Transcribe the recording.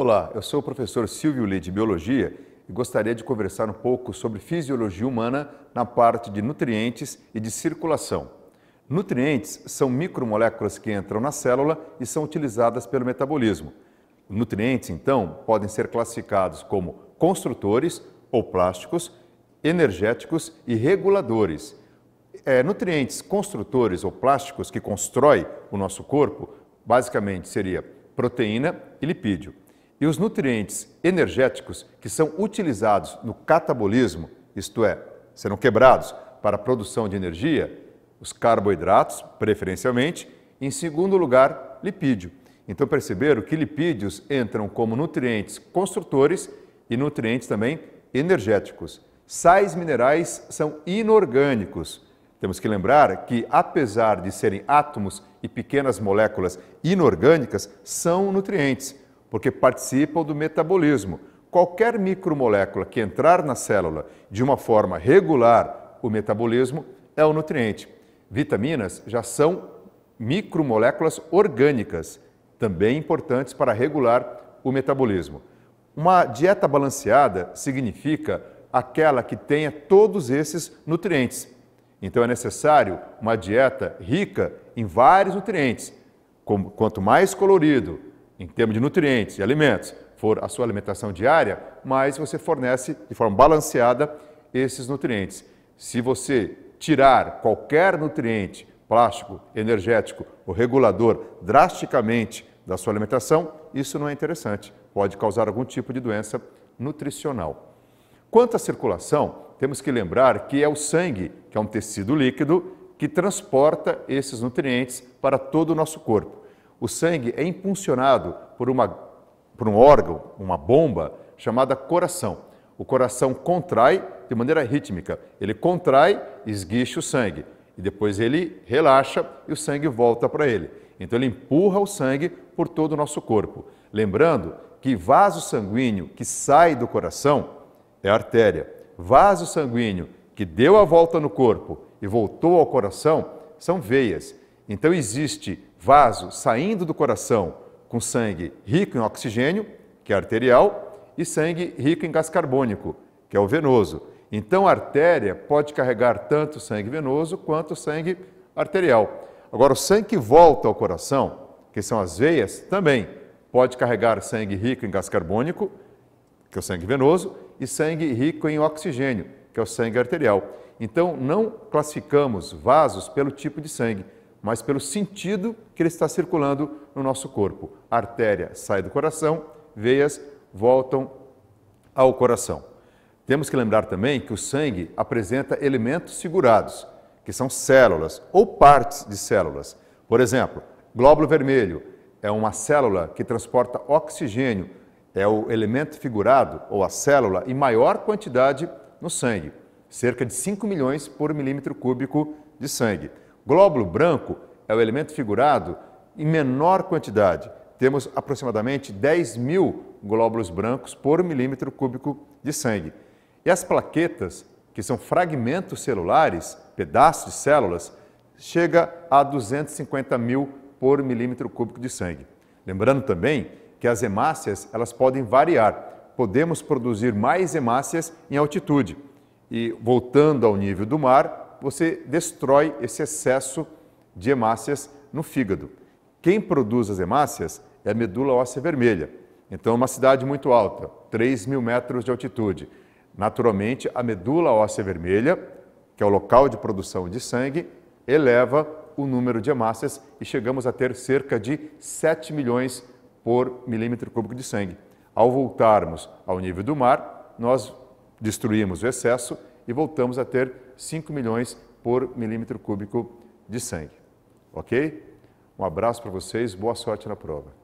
Olá, eu sou o professor Silvio Lee de Biologia e gostaria de conversar um pouco sobre fisiologia humana na parte de nutrientes e de circulação. Nutrientes são micromoléculas que entram na célula e são utilizadas pelo metabolismo. Nutrientes, então, podem ser classificados como construtores ou plásticos, energéticos e reguladores. É, nutrientes construtores ou plásticos que constrói o nosso corpo, basicamente seria proteína e lipídio e os nutrientes energéticos que são utilizados no catabolismo, isto é, serão quebrados para a produção de energia, os carboidratos, preferencialmente, e, em segundo lugar, lipídio. Então perceberam que lipídios entram como nutrientes construtores e nutrientes também energéticos. Sais minerais são inorgânicos. Temos que lembrar que, apesar de serem átomos e pequenas moléculas inorgânicas, são nutrientes porque participam do metabolismo. Qualquer micromolécula que entrar na célula de uma forma regular o metabolismo é o um nutriente. Vitaminas já são micromoléculas orgânicas, também importantes para regular o metabolismo. Uma dieta balanceada significa aquela que tenha todos esses nutrientes. Então é necessário uma dieta rica em vários nutrientes. Quanto mais colorido, em termos de nutrientes e alimentos for a sua alimentação diária, mais você fornece de forma balanceada esses nutrientes. Se você tirar qualquer nutriente, plástico, energético ou regulador drasticamente da sua alimentação, isso não é interessante, pode causar algum tipo de doença nutricional. Quanto à circulação, temos que lembrar que é o sangue, que é um tecido líquido, que transporta esses nutrientes para todo o nosso corpo. O sangue é impulsionado por, uma, por um órgão, uma bomba, chamada coração. O coração contrai de maneira rítmica. Ele contrai, esguicha o sangue. E depois ele relaxa e o sangue volta para ele. Então ele empurra o sangue por todo o nosso corpo. Lembrando que vaso sanguíneo que sai do coração é artéria. Vaso sanguíneo que deu a volta no corpo e voltou ao coração são veias. Então existe vaso saindo do coração com sangue rico em oxigênio, que é arterial, e sangue rico em gás carbônico, que é o venoso. Então a artéria pode carregar tanto sangue venoso quanto sangue arterial. Agora, o sangue que volta ao coração, que são as veias, também pode carregar sangue rico em gás carbônico, que é o sangue venoso, e sangue rico em oxigênio, que é o sangue arterial. Então, não classificamos vasos pelo tipo de sangue mas pelo sentido que ele está circulando no nosso corpo. artéria sai do coração, veias voltam ao coração. Temos que lembrar também que o sangue apresenta elementos segurados, que são células ou partes de células. Por exemplo, glóbulo vermelho é uma célula que transporta oxigênio, é o elemento figurado ou a célula em maior quantidade no sangue, cerca de 5 milhões por milímetro cúbico de sangue. Glóbulo branco é o elemento figurado em menor quantidade. Temos aproximadamente 10 mil glóbulos brancos por milímetro cúbico de sangue. E as plaquetas, que são fragmentos celulares, pedaços de células, chega a 250 mil por milímetro cúbico de sangue. Lembrando também que as hemácias elas podem variar. Podemos produzir mais hemácias em altitude. E voltando ao nível do mar, você destrói esse excesso de hemácias no fígado. Quem produz as hemácias é a medula óssea vermelha. Então, é uma cidade muito alta, 3 mil metros de altitude. Naturalmente, a medula óssea vermelha, que é o local de produção de sangue, eleva o número de hemácias e chegamos a ter cerca de 7 milhões por milímetro cúbico de sangue. Ao voltarmos ao nível do mar, nós destruímos o excesso e voltamos a ter 5 milhões por milímetro cúbico de sangue. Ok? Um abraço para vocês, boa sorte na prova.